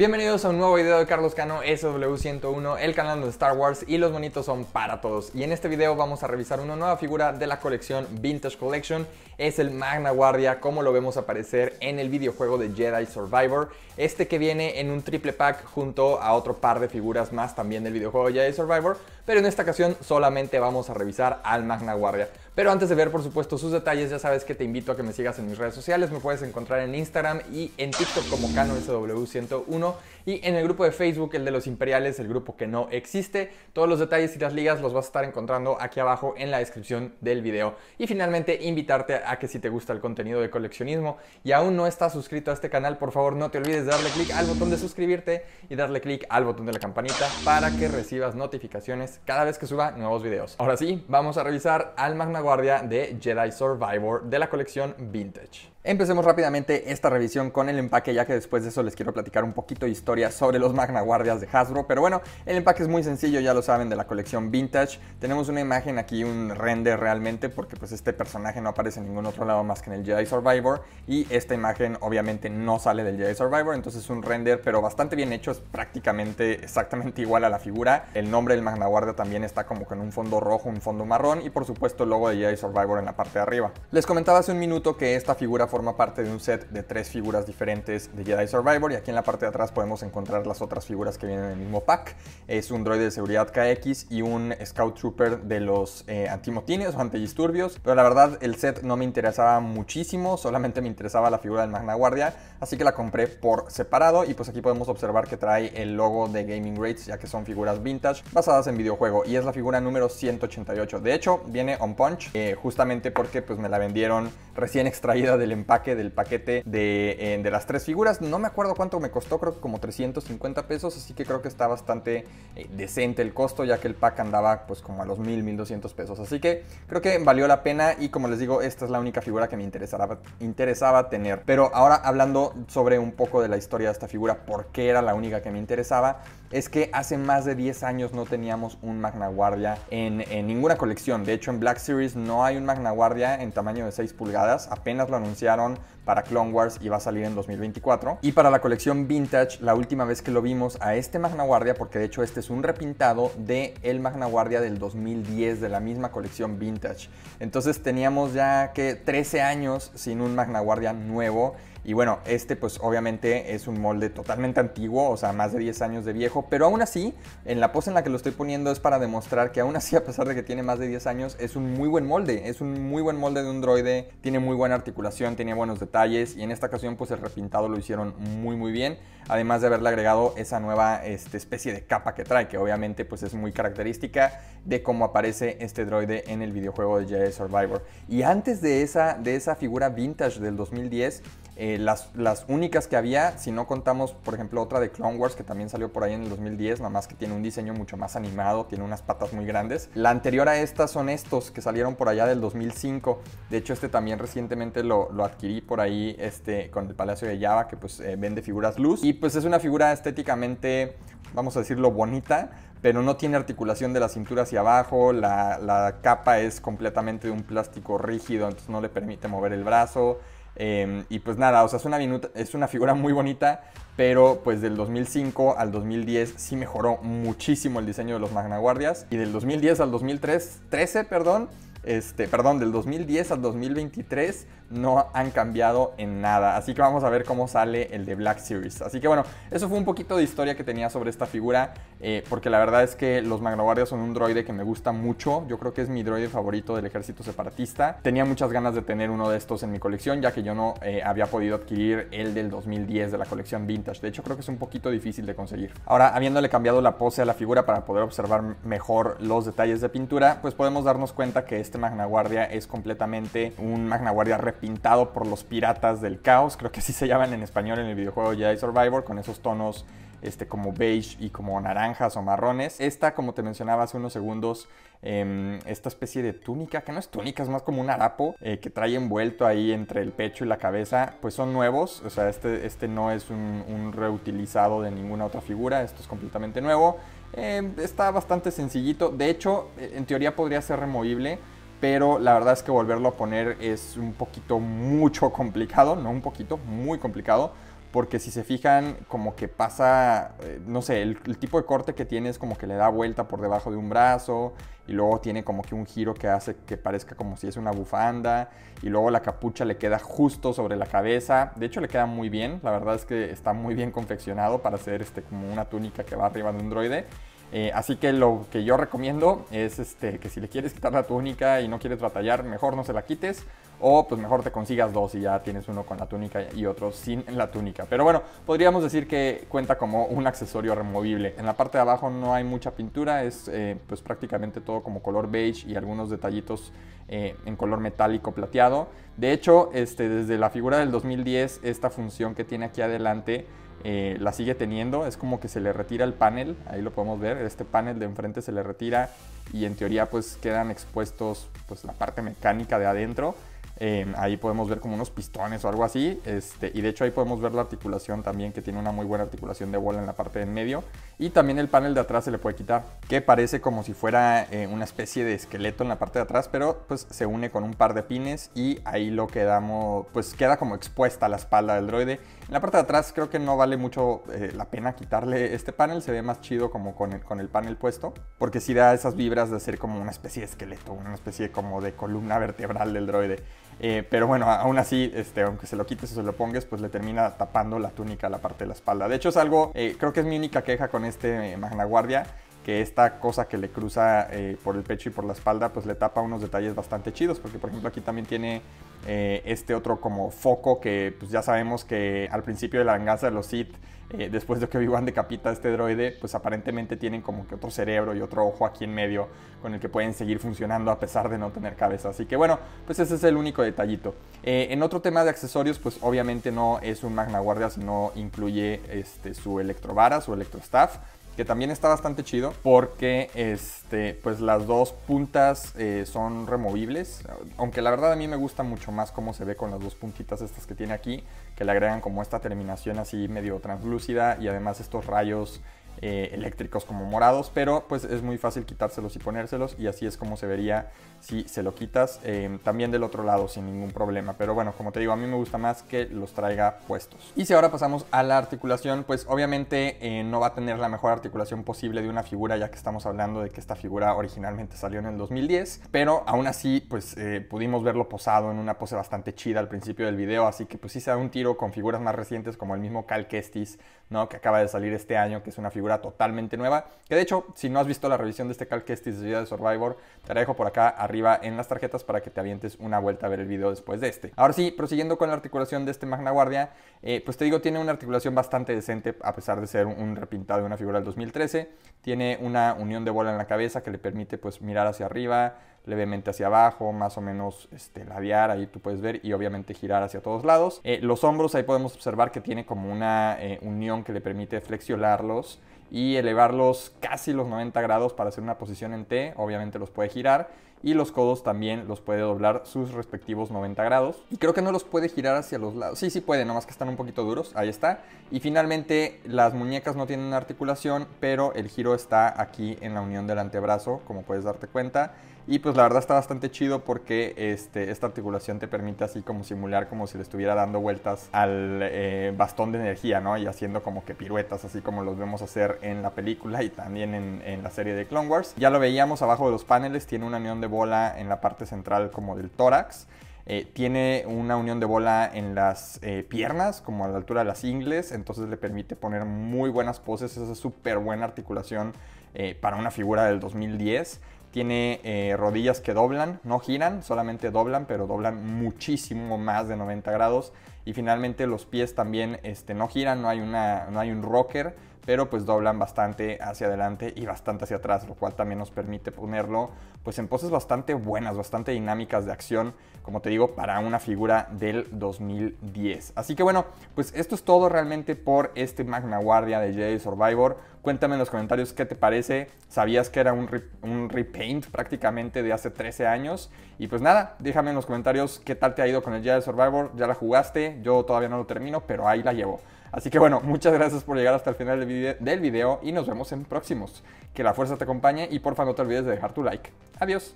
Bienvenidos a un nuevo video de Carlos Cano SW101, el canal de Star Wars y los bonitos son para todos. Y en este video vamos a revisar una nueva figura de la colección Vintage Collection, es el Magna Guardia como lo vemos aparecer en el videojuego de Jedi Survivor, este que viene en un triple pack junto a otro par de figuras más también del videojuego Jedi Survivor, pero en esta ocasión solamente vamos a revisar al Magna Guardia. Pero antes de ver, por supuesto, sus detalles, ya sabes que te invito a que me sigas en mis redes sociales. Me puedes encontrar en Instagram y en TikTok como CanoSW101 y en el grupo de Facebook, el de los Imperiales, el grupo que no existe. Todos los detalles y las ligas los vas a estar encontrando aquí abajo en la descripción del video. Y finalmente, invitarte a que si te gusta el contenido de coleccionismo y aún no estás suscrito a este canal, por favor no te olvides de darle clic al botón de suscribirte y darle clic al botón de la campanita para que recibas notificaciones cada vez que suba nuevos videos. Ahora sí, vamos a revisar al Magna Guardia de Jedi Survivor de la colección Vintage. Empecemos rápidamente esta revisión con el empaque, ya que después de eso les quiero platicar un poquito de historia sobre los Magna Guardias de Hasbro. Pero bueno, el empaque es muy sencillo, ya lo saben, de la colección Vintage. Tenemos una imagen aquí, un render realmente, porque pues este personaje no aparece en ningún otro lado más que en el Jedi Survivor. Y esta imagen obviamente no sale del Jedi Survivor, entonces es un render, pero bastante bien hecho, es prácticamente exactamente igual a la figura. El nombre del Magna Guardia también está como con un fondo rojo, un fondo marrón y por supuesto el logo de Jedi Survivor en la parte de arriba. Les comentaba hace un minuto que esta figura forma parte de un set de tres figuras diferentes de Jedi Survivor y aquí en la parte de atrás podemos encontrar las otras figuras que vienen en el mismo pack. Es un droide de seguridad KX y un Scout Trooper de los eh, antimotines o antidisturbios, pero la verdad el set no me interesaba muchísimo, solamente me interesaba la figura del Magna Guardia, así que la compré por separado y pues aquí podemos observar que trae el logo de Gaming Rates ya que son figuras vintage basadas en videojuego y es la figura número 188. De hecho, viene on punch eh, justamente porque pues me la vendieron recién extraída del empaque del paquete eh, de, las tres figuras. No me acuerdo cuánto me costó, creo que como 350 pesos, así que creo que está bastante eh, decente el costo, ya que el pack andaba pues como a los 1000, 1200 pesos. Así que creo que valió la pena y como les digo, esta es la única figura que me interesaba, interesaba tener. Pero ahora hablando sobre un poco de la historia de esta figura, por qué era la única que me interesaba, es que hace más de 10 años no teníamos un Magna Guardia en, ninguna colección. De hecho, en Black Series no hay un Magna Guardia en tamaño de 6 pulgadas. Apenas lo anunciaron para Clone Wars y va a salir en 2024. Y para la colección Vintage, la última vez que lo vimos a este Magna Guardia, porque de hecho este es un repintado de el Magna Guardia del 2010 de la misma colección Vintage. Entonces teníamos ya que 13 años sin un Magna Guardia nuevo y bueno, este pues obviamente es un molde totalmente antiguo, o sea, más de 10 años de viejo, pero aún así, en la pose en la que lo estoy poniendo es para demostrar que aún así, a pesar de que tiene más de 10 años, es un muy buen molde, es un muy buen molde de un droide, tiene muy buena articulación, tiene buenos detalles y en esta ocasión pues el repintado lo hicieron muy muy bien además de haberle agregado esa nueva este, especie de capa que trae, que obviamente pues es muy característica de cómo aparece este droide en el videojuego de Jedi Survivor. Y antes de esa, de esa figura vintage del 2010, eh, las, las, únicas que había, si no contamos, por ejemplo, otra de Clone Wars que también salió por ahí en el 2010, nada más que tiene un diseño mucho más animado, tiene unas patas muy grandes. La anterior a estas son estos que salieron por allá del 2005. De hecho, este también recientemente lo, lo adquirí por ahí este, con el Palacio de Java, que pues eh, vende figuras luz pues es una figura estéticamente, vamos a decirlo, bonita, pero no tiene articulación de la cintura hacia abajo, la, capa es completamente de un plástico rígido, entonces no le permite mover el brazo. Em, y pues nada, o sea, es una, es una figura muy bonita, pero pues del 2005 al 2010 sí mejoró muchísimo el diseño de los Magna Guardias, Y del 2010 al 2013, perdón, este, perdón, del 2010 al 2023 no han cambiado en nada. Así que vamos a ver cómo sale el de Black Series. Así que bueno, eso fue un poquito de historia que tenía sobre esta figura, eh, porque la verdad es que los magnaguardias son un droide que me gusta mucho. Yo creo que es mi droide favorito del ejército separatista. Tenía muchas ganas de tener uno de estos en mi colección, ya que yo no eh, había podido adquirir el del 2010 de la colección Vintage. De hecho, creo que es un poquito difícil de conseguir. Ahora, habiéndole cambiado la pose a la figura para poder observar mejor los detalles de pintura, pues podemos darnos cuenta que este Magnaguardia es completamente un Magnaguardia pintado por los piratas del caos, creo que así se llaman en español en el videojuego Jedi Survivor, con esos tonos este, como beige y como naranjas o marrones. Esta, como te mencionaba hace unos segundos, em, esta especie de túnica, que no es túnica, es más como un harapo eh, que trae envuelto ahí entre el pecho y la cabeza, pues son nuevos, o sea, este, este no es un, reutilizado de ninguna otra figura, esto es completamente nuevo. Em, está bastante sencillito, de hecho, en teoría podría ser removible pero la verdad es que volverlo a poner es un poquito mucho complicado, no un poquito, muy complicado, porque si se fijan como que pasa, eh, no sé, el, tipo de corte que tiene es como que le da vuelta por debajo de un brazo y luego tiene como que un giro que hace que parezca como si es una bufanda y luego la capucha le queda justo sobre la cabeza, de hecho le queda muy bien, la verdad es que está muy bien confeccionado para hacer este, como una túnica que va arriba de un droide eh, así que lo que yo recomiendo es este, que si le quieres quitar la túnica y no quieres batallar, mejor no se la quites. O pues mejor te consigas dos y ya tienes uno con la túnica y otro sin la túnica. Pero bueno, podríamos decir que cuenta como un accesorio removible. En la parte de abajo no hay mucha pintura, es eh, pues prácticamente todo como color beige y algunos detallitos eh, en color metálico plateado. De hecho, este, desde la figura del 2010, esta función que tiene aquí adelante eh, la sigue teniendo, es como que se le retira el panel, ahí lo podemos ver, este panel de enfrente se le retira y en teoría pues quedan expuestos pues la parte mecánica de adentro Em, ahí podemos ver como unos pistones o algo así. Este, y de hecho ahí podemos ver la articulación también, que tiene una muy buena articulación de bola en la parte de en medio. Y también el panel de atrás se le puede quitar, que parece como si fuera eh, una especie de esqueleto en la parte de atrás, pero pues se une con un par de pines y ahí lo quedamos, pues queda como expuesta la espalda del droide. En la parte de atrás creo que no vale mucho eh, la pena quitarle este panel, se ve más chido como con el, con el panel puesto, porque sí da esas vibras de ser como una especie de esqueleto, una especie como de columna vertebral del droide. Eh, pero bueno, aún así, este, aunque se lo quites o se lo pongas, pues le termina tapando la túnica a la parte de la espalda. De hecho, es algo, eh, creo que es mi única queja con este eh, Magna Guardia, que esta cosa que le cruza por el pecho y por la espalda, pues le tapa unos detalles bastante chidos, porque por ejemplo aquí también tiene este otro como foco que pues ya sabemos que al principio de la venganza de los Sith eh, después de que obi decapita este droide, pues aparentemente tienen como que otro cerebro y otro ojo aquí en medio con el que pueden seguir funcionando a pesar de no tener cabeza. Así que bueno, pues ese es el único detallito. Eh, en otro tema de accesorios, pues obviamente no es un Magna Guardia, sino incluye este, su electrovara, su electrostaff que también está bastante chido porque este, pues las dos puntas eh, son removibles, aunque la verdad a mí me gusta mucho más cómo se ve con las dos puntitas estas que tiene aquí, que le agregan como esta terminación así medio translúcida y además estos rayos eh, eléctricos como morados, pero pues es muy fácil quitárselos y ponérselos y así es como se vería si se lo quitas, em, también del otro lado sin ningún problema, pero bueno, como te digo, a mí me gusta más que los traiga puestos. Y si ahora pasamos a la articulación, pues obviamente eh, no va a tener la mejor articulación posible de una figura, ya que estamos hablando de que esta figura originalmente salió en el 2010, pero aún así pues eh, pudimos verlo posado en una pose bastante chida al principio del video, así que pues sí se da un tiro con figuras más recientes como el mismo Cal Kestis, ¿no? que acaba de salir este año, que es una figura totalmente nueva. Que de hecho, si no has visto la revisión de este Cal de vida de Survivor, te la dejo por acá arriba en las tarjetas para que te avientes una vuelta a ver el video después de este. Ahora sí, prosiguiendo con la articulación de este Magna Guardia, eh, pues te digo, tiene una articulación bastante decente a pesar de ser un, repintado de una figura del 2013. Tiene una unión de bola en la cabeza que le permite pues mirar hacia arriba, levemente hacia abajo, más o menos este, ladear, ahí tú puedes ver, y obviamente girar hacia todos lados. Eh, los hombros, ahí podemos observar que tiene como una eh, unión que le permite flexionarlos y elevarlos casi los 90 grados para hacer una posición en T. Obviamente los puede girar y los codos también los puede doblar sus respectivos 90 grados. Y creo que no los puede girar hacia los lados. Sí, sí puede, nomás que están un poquito duros. Ahí está. Y finalmente las muñecas no tienen articulación, pero el giro está aquí en la unión del antebrazo, como puedes darte cuenta. Y pues la verdad está bastante chido porque este, esta articulación te permite así como simular como si le estuviera dando vueltas al eh, bastón de energía, ¿no? Y haciendo como que piruetas, así como los vemos hacer en la película y también en, en la serie de Clone Wars. Ya lo veíamos abajo de los paneles, tiene una unión de bola en la parte central como del tórax. Eh, tiene una unión de bola en las eh, piernas, como a la altura de las ingles, entonces le permite poner muy buenas poses. Esa es súper buena articulación eh, para una figura del 2010. Tiene rodillas que doblan, no giran, solamente doblan, pero doblan muchísimo más de 90 grados. Y finalmente los pies también este, no giran, no hay, una, no hay un rocker pero pues doblan bastante hacia adelante y bastante hacia atrás, lo cual también nos permite ponerlo pues en poses bastante buenas, bastante dinámicas de acción, como te digo, para una figura del 2010. Así que bueno, pues esto es todo realmente por este Magna Guardia de Jedi Survivor. Cuéntame en los comentarios qué te parece. ¿Sabías que era un, repaint prácticamente de hace 13 años? Y pues nada, déjame en los comentarios qué tal te ha ido con el Jedi Survivor. ¿Ya la jugaste? Yo todavía no lo termino, pero ahí la llevo. Así que bueno, muchas gracias por llegar hasta el final del video y nos vemos en próximos. Que la fuerza te acompañe y porfa no te olvides de dejar tu like. Adiós.